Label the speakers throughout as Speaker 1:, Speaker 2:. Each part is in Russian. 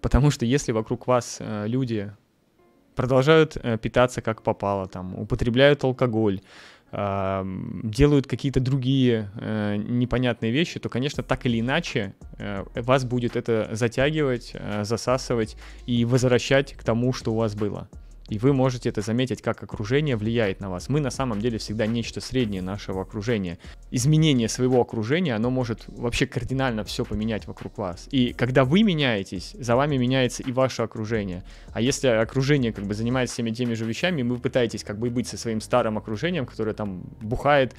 Speaker 1: Потому что если вокруг вас э, люди продолжают э, питаться как попало, там, употребляют алкоголь, э, делают какие-то другие э, непонятные вещи, то, конечно, так или иначе э, вас будет это затягивать, э, засасывать и возвращать к тому, что у вас было. И вы можете это заметить, как окружение влияет на вас. Мы на самом деле всегда нечто среднее нашего окружения. Изменение своего окружения, оно может вообще кардинально все поменять вокруг вас. И когда вы меняетесь, за вами меняется и ваше окружение. А если окружение как бы занимается всеми теми же вещами, вы пытаетесь как бы быть со своим старым окружением, которое там бухает,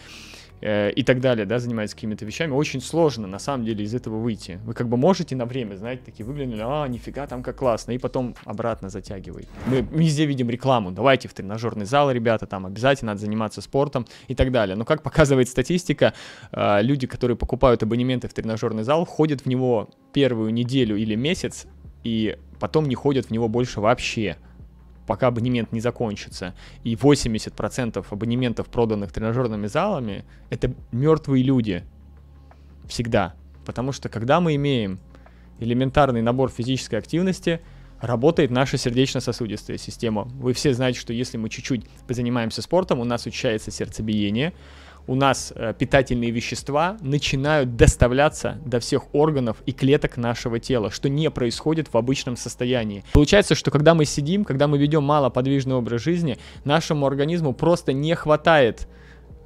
Speaker 1: Э, и так далее, да, занимается какими-то вещами, очень сложно, на самом деле, из этого выйти. Вы как бы можете на время, знаете, такие выглянули, а, нифига там как классно, и потом обратно затягивает. Мы везде видим рекламу, давайте в тренажерный зал, ребята, там обязательно надо заниматься спортом и так далее. Но как показывает статистика, э, люди, которые покупают абонементы в тренажерный зал, ходят в него первую неделю или месяц, и потом не ходят в него больше вообще пока абонемент не закончится. И 80% абонементов, проданных тренажерными залами, это мертвые люди. Всегда. Потому что когда мы имеем элементарный набор физической активности, работает наша сердечно-сосудистая система. Вы все знаете, что если мы чуть-чуть позанимаемся спортом, у нас учащается сердцебиение, у нас э, питательные вещества начинают доставляться до всех органов и клеток нашего тела, что не происходит в обычном состоянии. Получается, что когда мы сидим, когда мы ведем малоподвижный образ жизни, нашему организму просто не хватает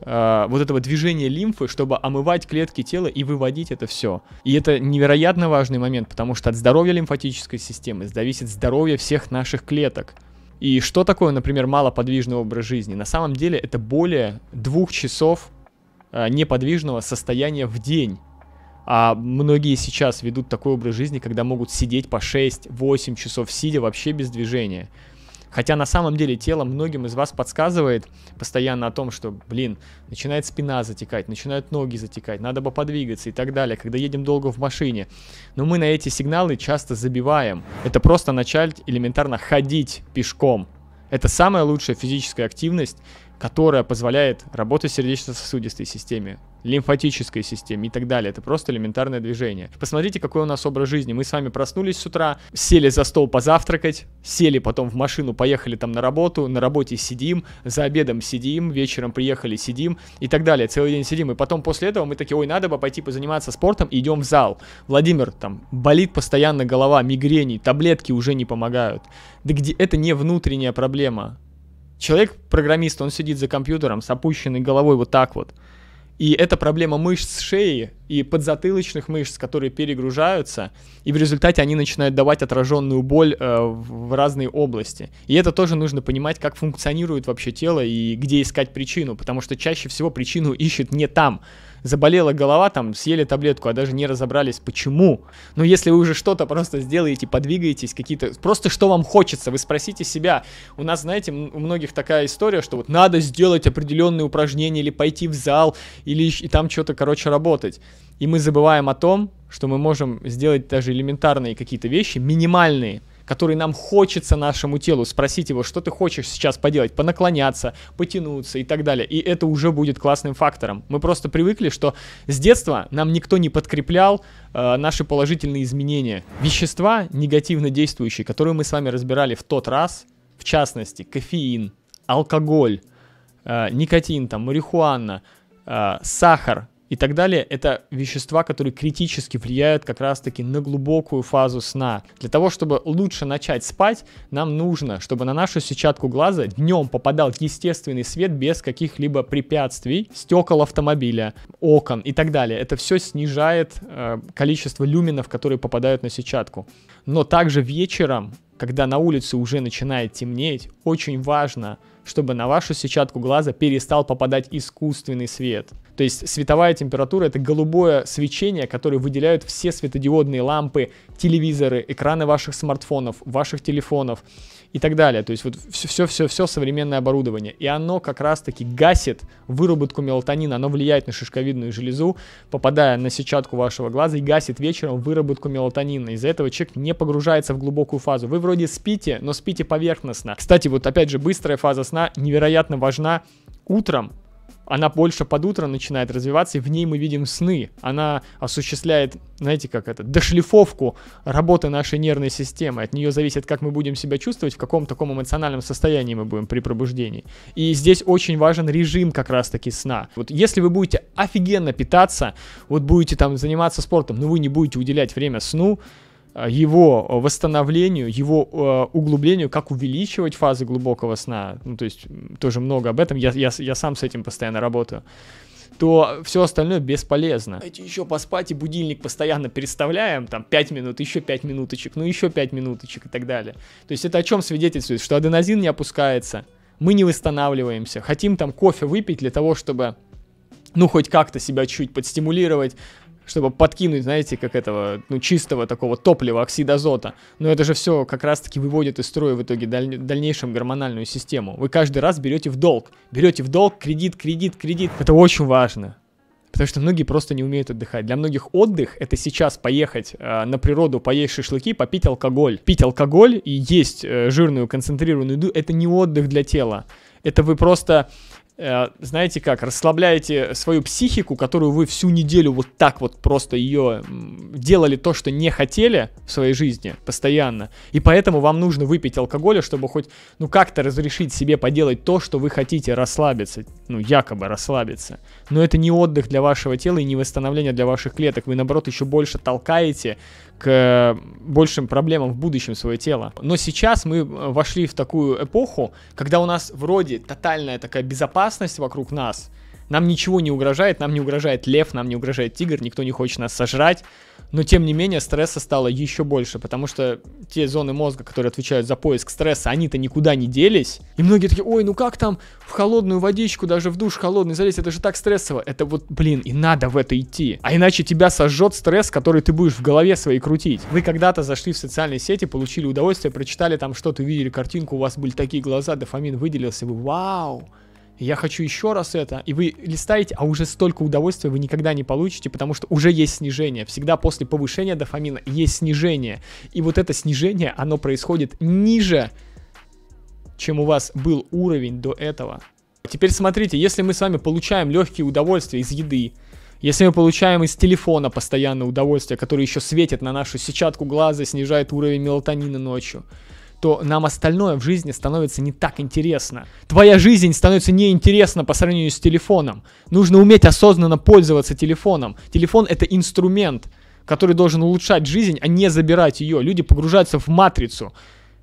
Speaker 1: э, вот этого движения лимфы, чтобы омывать клетки тела и выводить это все. И это невероятно важный момент, потому что от здоровья лимфатической системы зависит здоровье всех наших клеток. И что такое, например, малоподвижный образ жизни? На самом деле это более двух часов э, неподвижного состояния в день. А многие сейчас ведут такой образ жизни, когда могут сидеть по 6-8 часов сидя вообще без движения. Хотя на самом деле тело многим из вас подсказывает постоянно о том, что, блин, начинает спина затекать, начинают ноги затекать, надо бы подвигаться и так далее, когда едем долго в машине. Но мы на эти сигналы часто забиваем. Это просто начать элементарно ходить пешком. Это самая лучшая физическая активность, которая позволяет работать сердечно-сосудистой системе, лимфатической системе и так далее. Это просто элементарное движение. Посмотрите, какой у нас образ жизни. Мы с вами проснулись с утра, сели за стол позавтракать, сели потом в машину, поехали там на работу, на работе сидим, за обедом сидим, вечером приехали, сидим и так далее. Целый день сидим. И потом после этого мы такие, ой, надо бы пойти позаниматься спортом и идем в зал. Владимир, там, болит постоянно голова, мигрени, таблетки уже не помогают. Да где это не внутренняя проблема. Человек-программист, он сидит за компьютером с опущенной головой вот так вот. И это проблема мышц шеи и подзатылочных мышц, которые перегружаются, и в результате они начинают давать отраженную боль э, в разные области. И это тоже нужно понимать, как функционирует вообще тело и где искать причину, потому что чаще всего причину ищет не там заболела голова, там съели таблетку, а даже не разобрались, почему. Но если вы уже что-то просто сделаете, подвигаетесь, какие-то... Просто что вам хочется, вы спросите себя. У нас, знаете, у многих такая история, что вот надо сделать определенные упражнения или пойти в зал, или и там что-то, короче, работать. И мы забываем о том, что мы можем сделать даже элементарные какие-то вещи, минимальные – который нам хочется нашему телу. Спросить его, что ты хочешь сейчас поделать, понаклоняться, потянуться и так далее. И это уже будет классным фактором. Мы просто привыкли, что с детства нам никто не подкреплял э, наши положительные изменения. Вещества, негативно действующие, которые мы с вами разбирали в тот раз, в частности, кофеин, алкоголь, э, никотин, там, марихуана, э, сахар, и так далее, это вещества, которые критически влияют как раз-таки на глубокую фазу сна. Для того, чтобы лучше начать спать, нам нужно, чтобы на нашу сетчатку глаза днем попадал естественный свет без каких-либо препятствий, стекол автомобиля, окон и так далее. Это все снижает э, количество люминов, которые попадают на сетчатку. Но также вечером когда на улице уже начинает темнеть, очень важно, чтобы на вашу сетчатку глаза перестал попадать искусственный свет. То есть световая температура — это голубое свечение, которое выделяют все светодиодные лампы, телевизоры, экраны ваших смартфонов, ваших телефонов и так далее. То есть вот все-все-все современное оборудование. И оно как раз-таки гасит выработку мелатонина, оно влияет на шишковидную железу, попадая на сетчатку вашего глаза и гасит вечером выработку мелатонина. Из-за этого человек не погружается в глубокую фазу. Вы вроде спите, но спите поверхностно. Кстати, вот опять же, быстрая фаза сна невероятно важна утром она больше под утро начинает развиваться, и в ней мы видим сны. Она осуществляет, знаете, как это, дошлифовку работы нашей нервной системы. От нее зависит, как мы будем себя чувствовать, в каком таком эмоциональном состоянии мы будем при пробуждении. И здесь очень важен режим как раз-таки сна. Вот если вы будете офигенно питаться, вот будете там заниматься спортом, но вы не будете уделять время сну, Э, его э, восстановлению, его э, углублению, как увеличивать фазы глубокого сна, ну, то есть тоже много об этом, я, я, я сам с этим постоянно работаю, то все остальное бесполезно. Эти Еще поспать и будильник постоянно переставляем, там 5 минут, еще 5 минуточек, ну еще 5 минуточек и так далее. То есть это о чем свидетельствует? Что аденозин не опускается, мы не восстанавливаемся, хотим там кофе выпить для того, чтобы ну, хоть как-то себя чуть подстимулировать, чтобы подкинуть, знаете, как этого, ну, чистого такого топлива, оксид азота. Но это же все как раз-таки выводит из строя в итоге даль... дальнейшем гормональную систему. Вы каждый раз берете в долг. Берете в долг кредит, кредит, кредит. Это очень важно. Потому что многие просто не умеют отдыхать. Для многих отдых это сейчас поехать э, на природу, поесть шашлыки, попить алкоголь. Пить алкоголь и есть э, жирную концентрированную еду это не отдых для тела. Это вы просто Э, знаете как, расслабляете свою психику, которую вы всю неделю вот так вот просто ее делали то, что не хотели в своей жизни постоянно. И поэтому вам нужно выпить алкоголя, чтобы хоть, ну как-то разрешить себе поделать то, что вы хотите, расслабиться, ну якобы расслабиться. Но это не отдых для вашего тела и не восстановление для ваших клеток. Вы наоборот еще больше толкаете к большим проблемам в будущем свое тело. Но сейчас мы э, вошли в такую эпоху, когда у нас вроде тотальная такая безопасность, опасность вокруг нас. Нам ничего не угрожает, нам не угрожает лев, нам не угрожает тигр, никто не хочет нас сожрать. Но тем не менее стресса стало еще больше, потому что те зоны мозга, которые отвечают за поиск стресса, они-то никуда не делись. И многие такие, ой, ну как там в холодную водичку, даже в душ холодный залезть, это же так стрессово. Это вот, блин, и надо в это идти. А иначе тебя сожжет стресс, который ты будешь в голове своей крутить. Вы когда-то зашли в социальные сети, получили удовольствие, прочитали там что-то, увидели картинку, у вас были такие глаза, дофамин выделился, вы вау я хочу еще раз это, и вы листаете, а уже столько удовольствия вы никогда не получите, потому что уже есть снижение. Всегда после повышения дофамина есть снижение. И вот это снижение, оно происходит ниже, чем у вас был уровень до этого. Теперь смотрите, если мы с вами получаем легкие удовольствия из еды, если мы получаем из телефона постоянное удовольствие, которое еще светит на нашу сетчатку глаза, снижает уровень мелатонина ночью, что нам остальное в жизни становится не так интересно. Твоя жизнь становится неинтересна по сравнению с телефоном. Нужно уметь осознанно пользоваться телефоном. Телефон это инструмент, который должен улучшать жизнь, а не забирать ее. Люди погружаются в матрицу.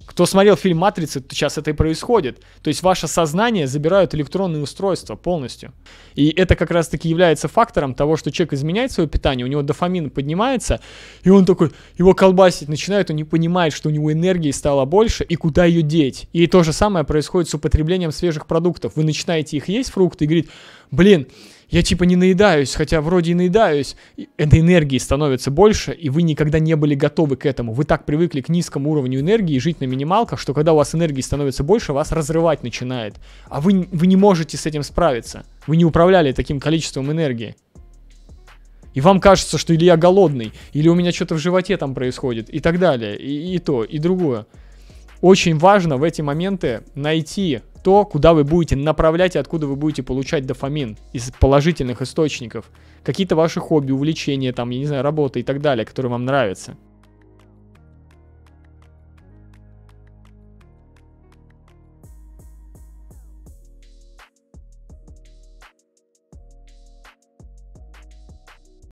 Speaker 1: Кто смотрел фильм «Матрица», то сейчас это и происходит. То есть ваше сознание забирают электронные устройства полностью. И это как раз-таки является фактором того, что человек изменяет свое питание, у него дофамин поднимается, и он такой, его колбасить начинает, он не понимает, что у него энергии стало больше, и куда ее деть. И то же самое происходит с употреблением свежих продуктов. Вы начинаете их есть, фрукты, и говорит, блин, я типа не наедаюсь, хотя вроде и наедаюсь, этой энергии становится больше, и вы никогда не были готовы к этому. Вы так привыкли к низкому уровню энергии и жить на минималках, что когда у вас энергии становится больше, вас разрывать начинает. А вы, вы не можете с этим справиться. Вы не управляли таким количеством энергии. И вам кажется, что или я голодный, или у меня что-то в животе там происходит, и так далее, и, и то, и другое. Очень важно в эти моменты найти то, куда вы будете направлять и откуда вы будете получать дофамин из положительных источников. Какие-то ваши хобби, увлечения, там, я не знаю, работа и так далее, которые вам нравятся.